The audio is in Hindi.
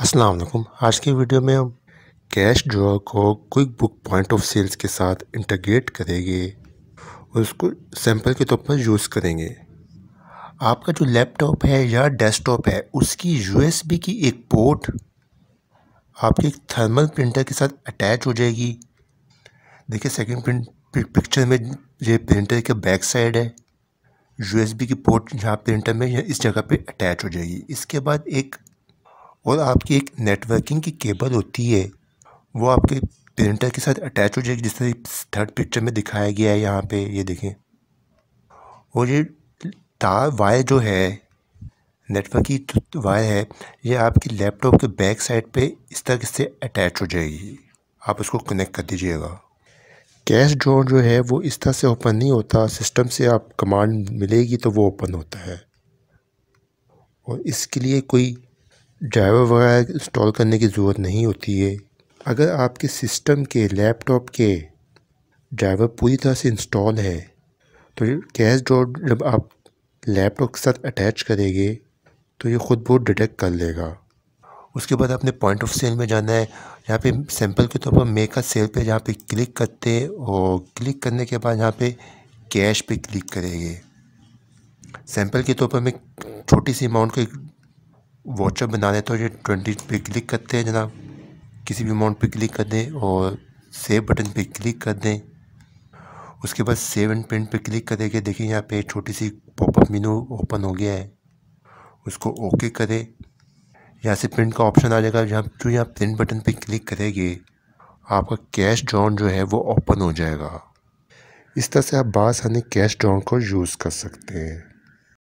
अस्सलाम वालेकुम आज की वीडियो में हम कैश ड्रॉ को QuickBooks point of sales के साथ इंटरग्रेट करेंगे और उसको सैंपल के तौर पर यूज़ करेंगे आपका जो लैपटॉप है या डेस्कटॉप है उसकी यूएसबी की एक पोर्ट आपके एक थर्मल प्रिंटर के साथ अटैच हो जाएगी देखिए सेकंड प्रिंट पिक्चर में ये प्रिंटर के बैक साइड है यूएसबी की पोर्ट यहाँ प्रिंटर में इस जगह पे अटैच हो जाएगी इसके बाद एक और आपकी एक नेटवर्किंग की केबल होती है वो आपके प्रिंटर के साथ अटैच हो जाएगी जिससे थर्ड पिक्चर में दिखाया गया है यहाँ पे ये देखें और ये तार वायर जो है नेटवर्क की तो वायर है ये आपकी लैपटॉप के बैक साइड पे इस तरह से अटैच हो जाएगी आप उसको कनेक्ट कर दीजिएगा कैश ड्रॉ जो है वो इस तरह से ओपन नहीं होता सिस्टम से आप कमांड मिलेगी तो वो ओपन होता है और इसके लिए कोई ड्राइवर वगैरह इंस्टॉल करने की ज़रूरत नहीं होती है अगर आपके सिस्टम के लैपटॉप के ड्राइवर पूरी तरह से इंस्टॉल है तो कैश ड्रॉ जब आप लैपटॉप के साथ अटैच करेंगे तो ये ख़ुद बहुत डिटेक्ट कर लेगा उसके बाद आपने पॉइंट ऑफ सेल में जाना है यहाँ पे सैंपल के तौर पर मेकअप सेल पे जहाँ पे क्लिक करते और क्लिक करने के बाद यहाँ पे कैश पे क्लिक करेंगे सैंपल के तौर पर मैं छोटी सी अमाउंट का व्हाट्सअप बना लें तो ये ट्वेंटी पे क्लिक करते हैं जनाब किसी भी अमाउंट पे क्लिक कर दें और सेव बटन पे क्लिक कर दें उसके बाद सेव एंड प्रिंट पे क्लिक करेंगे देखिए यहाँ पे छोटी सी पॉपअप मीनू ओपन हो गया है उसको ओके करें यहाँ से प्रिंट का ऑप्शन आ जाएगा जहाँ जो यहाँ प्रिंट बटन पे क्लिक करेंगे आपका कैश ड्रॉन जो है वो ओपन हो जाएगा इस तरह से आप बासानी कैश ड्रॉन को यूज़ कर सकते हैं